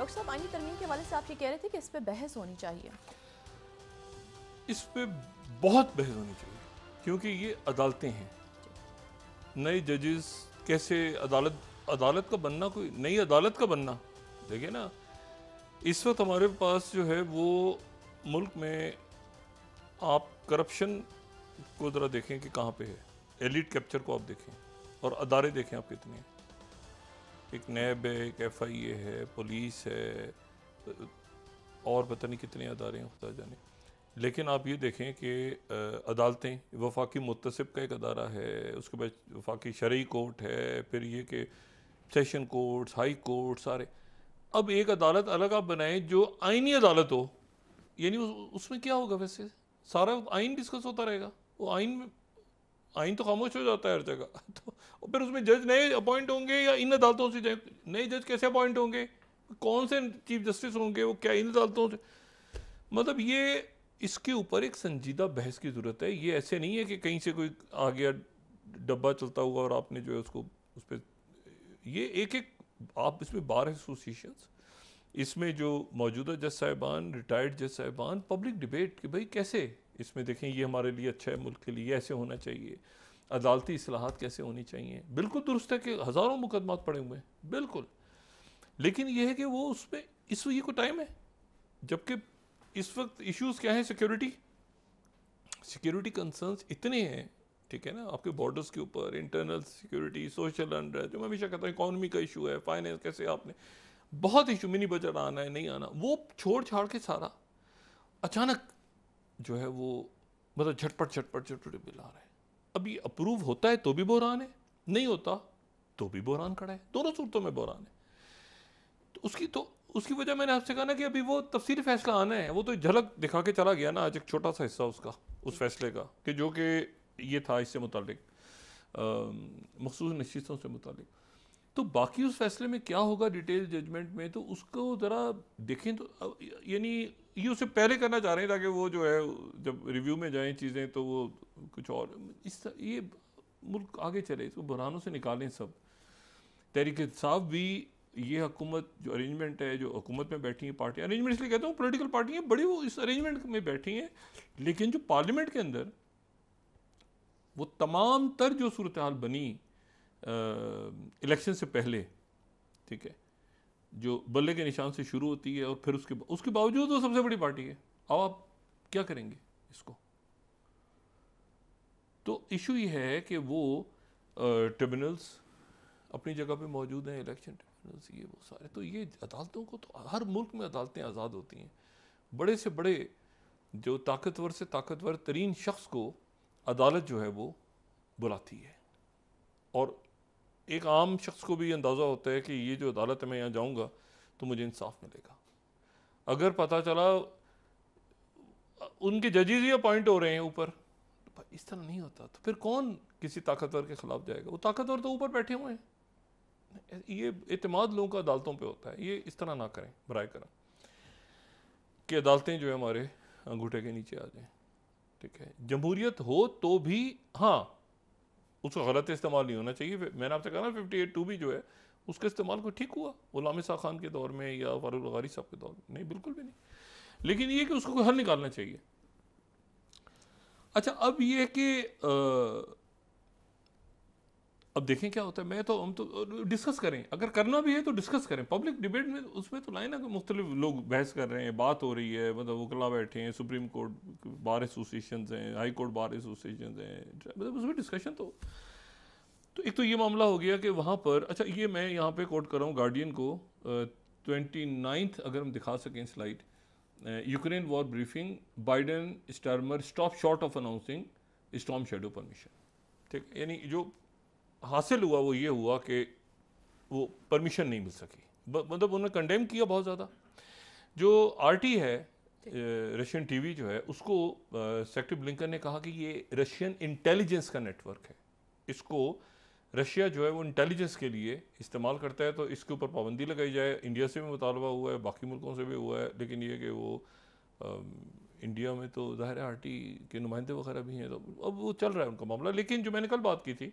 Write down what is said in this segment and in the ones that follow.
doctor साहब आइनी तरमीम के हवाले से आप ये कह रहे थे कि इस पर बहस होनी चाहिए इस पर बहुत बहस होनी चाहिए क्योंकि ये अदालतें हैं नए जजेस कैसे अदालत अदालत का बनना कोई नई अदालत का बनना देखिए ना इस वक्त हमारे पास जो है वो मुल्क में आप करप्शन को ज़रा देखें कि कहाँ पे है एलिट कैप्चर को आप देखें और अदारे देखें आप कितने हैं एक नैब है एक एफ आई ए है पुलिस है और पता नहीं कितने अदारे हैं खुदा जाने लेकिन आप ये देखें कि अदालतें वफाकी मुतसब का एक अदारा है उसके बाद वफाकी शरी कोर्ट है फिर ये कि सेशन कोर्ट्स हाई कोर्ट सारे अब एक अदालत अलग आप बनाएं जो आइनी अदालत हो यानी उसमें क्या होगा वैसे सारा आइन डिस्कस होता रहेगा वो आइन आइन तो खामोश हो जाता है हर जगह तो फिर उसमें जज नए अपॉइंट होंगे या इन अदालतों से नए जज कैसे अपॉइंट होंगे कौन से चीफ जस्टिस होंगे वो क्या इन अदालतों से मतलब ये इसके ऊपर एक संजीदा बहस की ज़रूरत है ये ऐसे नहीं है कि कहीं से कोई आ गया डब्बा चलता हुआ और आपने जो है उसको उस पर ये एक एक आप इसमें बार एसोसिएशन इसमें जो मौजूदा जज साहिबान रिटायर्ड जज साहिबान पब्लिक डिबेट कि भाई कैसे इसमें देखें ये हमारे लिए अच्छा है मुल्क के लिए ऐसे होना चाहिए अदालती असलाहत कैसे होनी चाहिए बिल्कुल दुरुस्त है कि हज़ारों मुकदमात पड़े हुए हैं बिल्कुल लेकिन यह है कि वो उसमें इस ये को टाइम है जबकि इस वक्त इश्यूज़ क्या हैं सिक्योरिटी सिक्योरिटी कंसर्न्स इतने हैं ठीक है ना आपके बॉर्डर्स के ऊपर इंटरनल सिक्योरिटी सोशल अंडर जो मैं हमेशा कहता हूँ इकॉनमी का इशू है फाइनेंस कैसे आपने बहुत इशू मिनी बजट आना है नहीं आना वो छोड़ छाड़ के सारा अचानक जो है वो मतलब झटपट झटपट झटपट बिल आ रहे हैं अभी अप्रूव होता है तो भी बहरान है नहीं होता तो भी बहरान खड़ा है दोनों सूरतों में बहरान है तो उसकी तो उसकी वजह मैंने आपसे कहा ना कि अभी वो तफसीली फैसला आना है वो तो झलक दिखा के चला गया ना आज एक छोटा सा हिस्सा उसका उस फैसले का कि जो कि ये था इससे मुतल मखसूस नशीतों से मुतलिक तो बाकी उस फैसले में क्या होगा डिटेल जजमेंट में तो उसको ज़रा देखें तो यानी ये उससे पहले करना चाह रहे हैं ताकि वो जो है जब रिव्यू में जाएं चीज़ें तो वो कुछ और इस ये मुल्क आगे चले इसको बुरहानों से निकालें सब तहरीक साहब भी ये हकूमत जो अरेंजमेंट है जो हुकूमत में बैठी हैं पार्टियाँ अरेंजमेंट इसलिए कहता हूँ पोलिटिकल पार्टियाँ बड़ी वो इस अरेंजमेंट में बैठी हैं लेकिन जो पार्लियामेंट के अंदर वो तमाम तर जो सूरत हाल बनी इलेक्शन से पहले ठीक है जो बल्ले के निशान से शुरू होती है और फिर उसके उसके बावजूद वो सबसे बड़ी पार्टी है अब आप क्या करेंगे इसको तो इशू ये है कि वो ट्रिब्यूनल्स अपनी जगह पे मौजूद हैं इलेक्शन ट्रिब्यूनल्स ये वो सारे तो ये अदालतों को तो हर मुल्क में अदालतें आज़ाद होती हैं बड़े से बड़े जो ताकतवर से ताकतवर तरीन शख्स को अदालत जो है वो बुलाती है और एक आम शख्स को भी ये अंदाज़ा होता है कि ये जो अदालत है मैं यहाँ जाऊँगा तो मुझे इंसाफ मिलेगा अगर पता चला उनके जजेज ही अपॉइंट हो रहे हैं ऊपर तो इस तरह नहीं होता तो फिर कौन किसी ताकतवर के ख़िलाफ़ जाएगा वो ताकतवर तो ऊपर बैठे हुए हैं ये अतमाद लोगों का अदालतों पे होता है ये इस तरह ना करें बर करम कि अदालतें जो है हमारे अंगूठे के नीचे आ जाएँ ठीक है जमहूरियत हो तो भी हाँ उसका गलत इस्तेमाल नहीं होना चाहिए मैंने आपसे कहा ना फिफ्टी एट टू भी जो है उसका इस्तेमाल को ठीक हुआ गुलाम शाह खान के दौर में या फारूक गारी साहब के दौर में नहीं बिल्कुल भी नहीं लेकिन ये कि उसको हल निकालना चाहिए अच्छा अब यह कि अब देखें क्या होता है मैं तो हम तो डिस्कस करें अगर करना भी है तो डिस्कस करें पब्लिक डिबेट में उसमें तो लाइन ना कि मुख्तलिफ लोग बहस कर रहे हैं बात हो रही है मतलब वकला बैठे हैं सुप्रीम कोर्ट बार एसोसिएशन हैं हाई कोर्ट बार एसोसिएशन हैं मतलब उसमें डिस्कशन तो तो एक तो ये मामला हो गया कि वहाँ पर अच्छा ये मैं यहाँ पर कोट कर रहा हूँ गार्डियन को ट्वेंटी नाइन्थ अगर हम दिखा सकें slide Ukraine war briefing Biden Starmer stop short of announcing storm shadow permission ठीक यानी जो हासिल हुआ वो ये हुआ कि वो परमिशन नहीं मिल सकी मतलब उन्होंने कंडेम किया बहुत ज़्यादा जो आरटी है रशियन टीवी जो है उसको सेक्रेटरी ब्लिंकन ने कहा कि ये रशियन इंटेलिजेंस का नेटवर्क है इसको रशिया जो है वो इंटेलिजेंस के लिए इस्तेमाल करता है तो इसके ऊपर पाबंदी लगाई जाए इंडिया से भी मुतालबा हुआ है बाकी मुल्कों से भी हुआ है लेकिन ये कि वो आ, इंडिया में तो ज़ाहिर आर टी के नुमाइंदे वगैरह भी हैं तो अब वो चल रहा है उनका मामला लेकिन जो मैंने कल बात की थी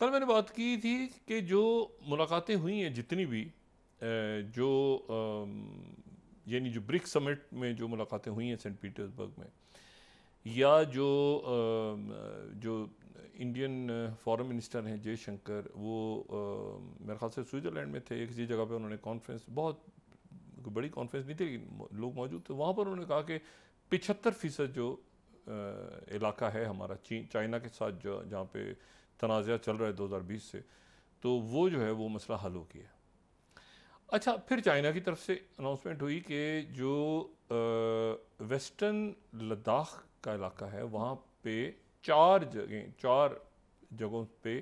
कल मैंने बात की थी कि जो मुलाकातें हुई हैं जितनी भी जो यानी जो ब्रिक्स समिट में जो मुलाकातें हुई हैं सेंट पीटर्सबर्ग में या जो जो इंडियन फॉरेन मिनिस्टर हैं जयशंकर वो मेरे ख्याल से स्विट्ज़रलैंड में थे जी जगह पे उन्होंने कॉन्फ्रेंस बहुत बड़ी कॉन्फ्रेंस नहीं थी लेकिन लोग मौजूद थे वहाँ पर उन्होंने कहा कि पिछहत्तर फ़ीसद जो इलाका है हमारा चीन चाइना के साथ जो जहाँ पे तनाज़ा चल रहा है 2020 से तो वो जो है वो मसला हल हो गया अच्छा फिर चाइना की तरफ से अनाउंसमेंट हुई कि जो वेस्टर्न लद्दाख का इलाका है वहाँ पे चार जगह चार जगहों पे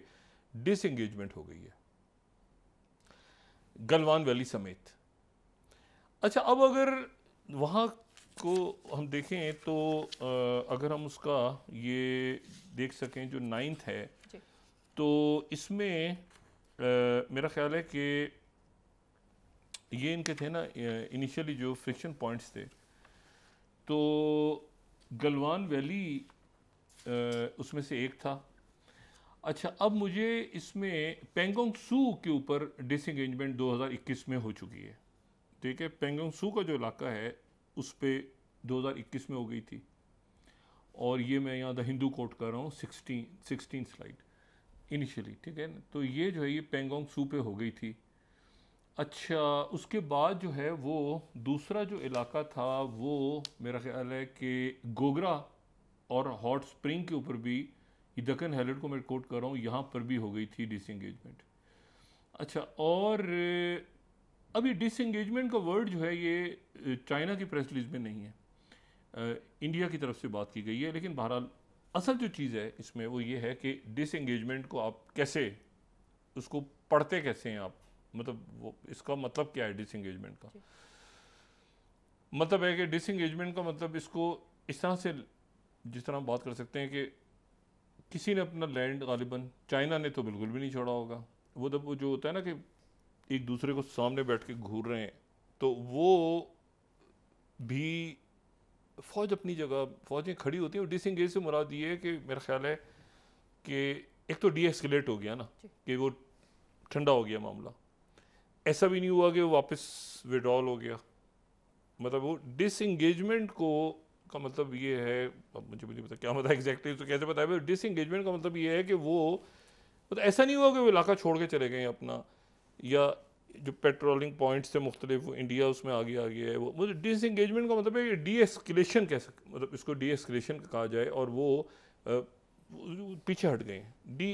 डिस हो गई है गलवान वैली समेत अच्छा अब अगर वहाँ को हम देखें तो अगर हम उसका ये देख सकें जो नाइन्थ है तो इसमें आ, मेरा ख्याल है कि ये इनके थे ना इनिशियली जो फ्रिक्शन पॉइंट्स थे तो गलवान वैली आ, उसमें से एक था अच्छा अब मुझे इसमें पेंगोंग सू के ऊपर डिसंगेजमेंट 2021 में हो चुकी है ठीक है पेंगोंग सू का जो इलाका है उस पर 2021 में हो गई थी और ये मैं यहाँ द हिंदू कोट कर रहा हूँ सिक्सटीन सिक्सटीन स्लाइड इनिशियली ठीक है तो ये जो है ये पेंगोंग सू पे हो गई थी अच्छा उसके बाद जो है वो दूसरा जो इलाका था वो मेरा ख्याल है कि गोगरा और हॉट स्प्रिंग के ऊपर भी ये दक्कन हेलेट को मैं कोट कर रहा हूँ यहाँ पर भी हो गई थी डिसंगेजमेंट अच्छा और अभी डिसंगेजमेंट का वर्ड जो है ये चाइना की प्रेस रिलीज में नहीं है इंडिया की तरफ से बात की गई है लेकिन बहरहाल असल जो चीज़ है इसमें वो ये है कि डिस को आप कैसे उसको पढ़ते कैसे हैं आप मतलब वो इसका मतलब क्या है डिस का मतलब है कि डिस का मतलब इसको इस तरह से जिस तरह हम बात कर सकते हैं कि किसी ने अपना लैंड गालिबा चाइना ने तो बिल्कुल भी नहीं छोड़ा होगा वो जब वो जो होता है ना कि एक दूसरे को सामने बैठ के घूर रहे हैं तो वो भी फ़ौज अपनी जगह फ़ौजें खड़ी होती हैं और डिसंगेज से मुराद ये है कि मेरा ख्याल है कि एक तो डी हो गया ना कि वो ठंडा हो गया मामला ऐसा भी नहीं हुआ कि वो वापस विड्रॉल हो गया मतलब वो डिसंगेजमेंट को का मतलब ये है अब मुझे भी नहीं पता क्या मतलब एग्जैक्टली तो कैसे बताया डिसंगेजमेंट का मतलब ये है कि वो मतलब ऐसा नहीं हुआ कि वो इलाका छोड़ के चले गए अपना या जो पेट्रोलिंग पॉइंट्स थे मुख्तलिफ इंडिया उसमें आगे आ गया है वो मुझे डिस इंगेजमेंट का मतलब है डी एस्केलेशन कह सक मतलब इसको डी एस्केलेशन कहा जाए और वो पीछे हट गए डी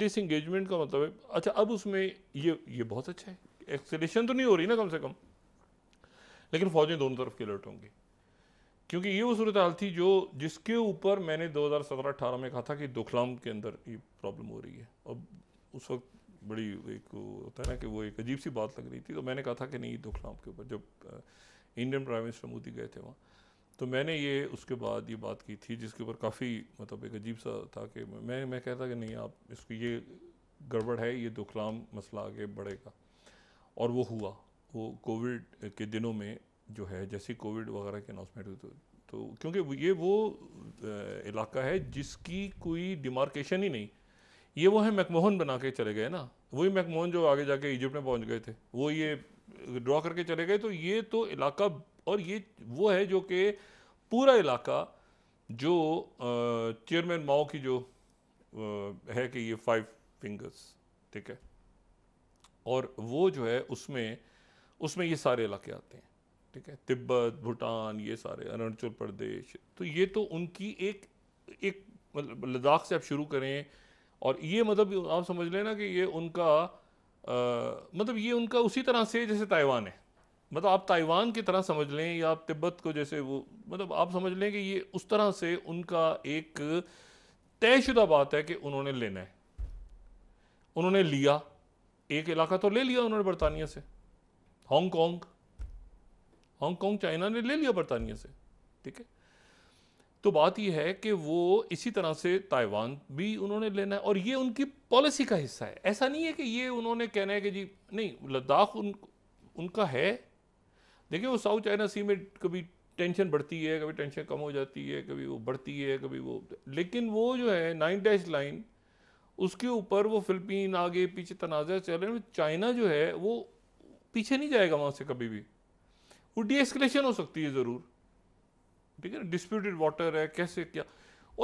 डिस इंगेजमेंट का मतलब है अच्छा अब उसमें ये ये बहुत अच्छा है एक्सलेशन तो नहीं हो रही ना कम से कम लेकिन फौजें दोनों तरफ के अलर्ट होंगी क्योंकि ये वो सूरत हाल थी जो जिसके ऊपर मैंने 2017-18 में कहा था कि दुखलाम के अंदर ये प्रॉब्लम हो रही है और उस वक्त बड़ी एक होता है ना कि वो एक अजीब सी बात लग रही थी तो मैंने कहा था कि नहीं दुखलाम के ऊपर जब इंडियन प्राइम मिनिस्टर मोदी गए थे वहाँ तो मैंने ये उसके बाद ये बात की थी जिसके ऊपर काफ़ी मतलब एक अजीब सा था कि मैं मैं कहता कि नहीं आप इसको ये गड़बड़ है ये दुखलाम मसला आगे बढ़ेगा और वो हुआ वो कोविड के दिनों में जो है जैसे कोविड वगैरह के अनाउंसमेंट हुई तो, तो क्योंकि ये वो इलाका है जिसकी कोई डिमार्केशन ही नहीं ये वो है मैकमोहन बना के चले गए ना वही मैकमोहन जो आगे जाके इजिप्ट में पहुंच गए थे वो ये ड्रॉ करके चले गए तो ये तो इलाका और ये वो है जो कि पूरा इलाका जो चेयरमैन माओ की जो आ, है कि ये फाइव फिंगर्स ठीक है और वो जो है उसमें उसमें ये सारे इलाके आते हैं ठीक है तिब्बत भूटान ये सारे अरुणाचल प्रदेश तो ये तो उनकी एक एक मतलब लद्दाख से आप शुरू करें और ये मतलब आप समझ लेना कि ये उनका आ, मतलब ये उनका उसी तरह से जैसे ताइवान है मतलब आप ताइवान की तरह समझ लें या आप तिब्बत को जैसे वो मतलब आप समझ लें कि ये उस तरह से उनका एक तयशुदा बात है कि उन्होंने लेना है उन्होंने लिया एक इलाका तो ले लिया उन्होंने बरतानिया से हांगकॉन्ग हांगकॉन्ग चाइना ने ले लिया बरतानिया से ठीक है तो बात यह है कि वो इसी तरह से ताइवान भी उन्होंने लेना है और ये उनकी पॉलिसी का हिस्सा है ऐसा नहीं है कि ये उन्होंने कहना है कि जी नहीं लद्दाख उन उनका है देखिए वो साउथ चाइना सी में कभी टेंशन बढ़ती है कभी टेंशन कम हो जाती है कभी वो बढ़ती है कभी वो लेकिन वो जो है नाइन डैश लाइन उसके ऊपर वो फिलिपीन आगे पीछे तनाज़ चल रहे हैं चाइना जो है वो पीछे नहीं जाएगा वहाँ से कभी भी वो डी हो सकती है ज़रूर ठीक है ना डिस्प्यूटेड वाटर है कैसे क्या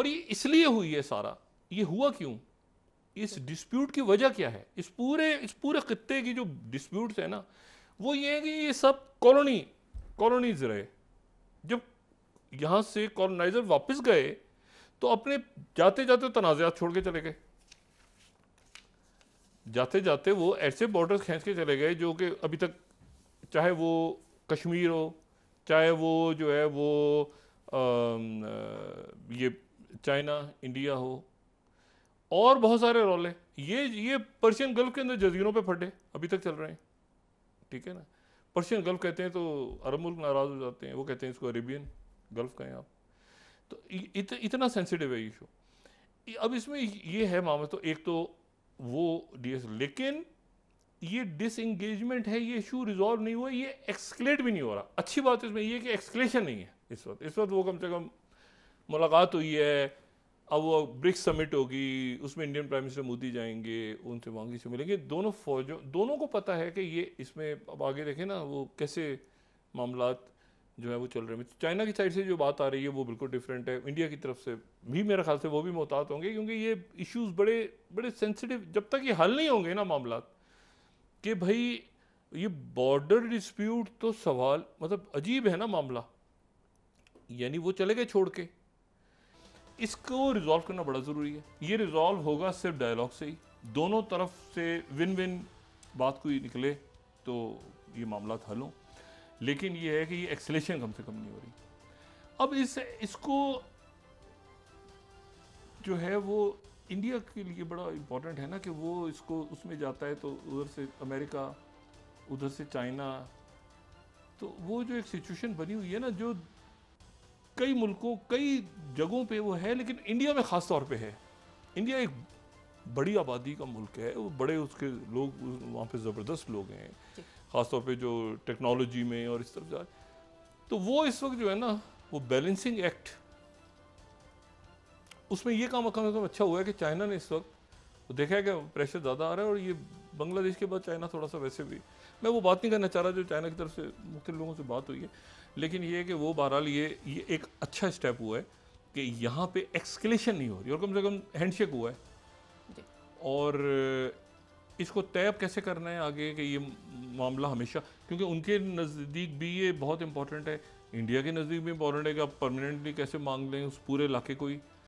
और ये इसलिए हुई है सारा ये हुआ क्यों इस डिस्प्यूट की वजह क्या है इस पूरे इस पूरे खत्ते की जो डिस्प्यूट्स है ना वो ये है कि ये सब कॉलोनी कॉलोनीज रहे जब यहाँ से कॉलोनाइजर वापस गए तो अपने जाते जाते तनाज़ात छोड़ के चले गए जाते जाते वो ऐसे बॉर्डर खींच के चले गए जो कि अभी तक चाहे वो कश्मीर हो चाहे वो जो है वो ये चाइना इंडिया हो और बहुत सारे रोल हैं ये ये पर्शियन गल्फ के अंदर जजीरों पे फटे अभी तक चल रहे हैं ठीक है ना पर्शियन गल्फ कहते हैं तो अरब मुल्क नाराज़ हो जाते हैं वो कहते हैं इसको अरेबियन गल्फ कहें आप तो इत, इतना सेंसिटिव है इशू अब इसमें ये है मामला तो एक तो वो डी लेकिन ये डिसंगेजमेंट है ये इशू रिजॉल्व नहीं हुआ ये एक्सकलेट भी नहीं हो रहा अच्छी बात इसमें यह कि एक्सकलेशन नहीं है इस वक्त इस वक्त वो कम से कम मुलाकात हुई है अब वो ब्रिक्स समिट होगी उसमें इंडियन प्राइम मिनिस्टर मोदी जाएंगे उनसे वांगी से मिलेंगे दोनों फौजों दोनों को पता है कि ये इसमें अब आगे देखें ना वो कैसे मामला जो है वो चल रहे हैं तो चाइना की साइड से जो बात आ रही है वो बिल्कुल डिफरेंट है इंडिया की तरफ से भी मेरे ख्याल से वो भी मोहतात होंगे क्योंकि ये इश्यूज़ बड़े बड़े सेंसिटिव जब तक ये हल नहीं होंगे ना मामला कि भाई ये बॉर्डर डिस्प्यूट तो सवाल मतलब अजीब है ना मामला यानी वो चले गए छोड़ के इसको रिजॉल्व करना बड़ा ज़रूरी है ये रिजॉल्व होगा सिर्फ डायलॉग से ही दोनों तरफ से विन विन बात कोई निकले तो ये मामला हल हों लेकिन ये है कि ये एक्सलेशन कम से कम नहीं हो रही अब इस इसको जो है वो इंडिया के लिए बड़ा इम्पोर्टेंट है ना कि वो इसको उसमें जाता है तो उधर से अमेरिका उधर से चाइना तो वो जो एक सिचुएशन बनी हुई है ना जो कई मुल्कों कई जगहों पे वो है लेकिन इंडिया में ख़ास तौर पे है इंडिया एक बड़ी आबादी का मुल्क है वो बड़े उसके लोग वहाँ पे ज़बरदस्त लोग हैं ख़ास तौर पे जो टेक्नोलॉजी में और इस तरफ जा तो वो इस वक्त जो है ना वो बैलेंसिंग एक्ट उसमें ये काम कम से कम अच्छा हुआ है कि चाइना ने इस वक्त देखा है कि प्रेशर ज़्यादा आ रहा है और ये बांग्लादेश के बाद चाइना थोड़ा सा वैसे भी मैं वो बात नहीं करना चाह रहा जो चाइना की तरफ से मुख्य लोगों से बात हुई है लेकिन ये है कि वो बहरहाल ये ये एक अच्छा स्टेप हुआ है कि यहाँ पे एक्सकलेशन नहीं हो रही और कम से कम हैंडशेक हुआ है और इसको तय कैसे करना है आगे कि ये मामला हमेशा क्योंकि उनके नज़दीक भी ये बहुत इंपॉर्टेंट है इंडिया के नज़दीक भी इंपॉर्टेंट है कि आप परमानेंटली कैसे मांग लें उस पूरे इलाके को ही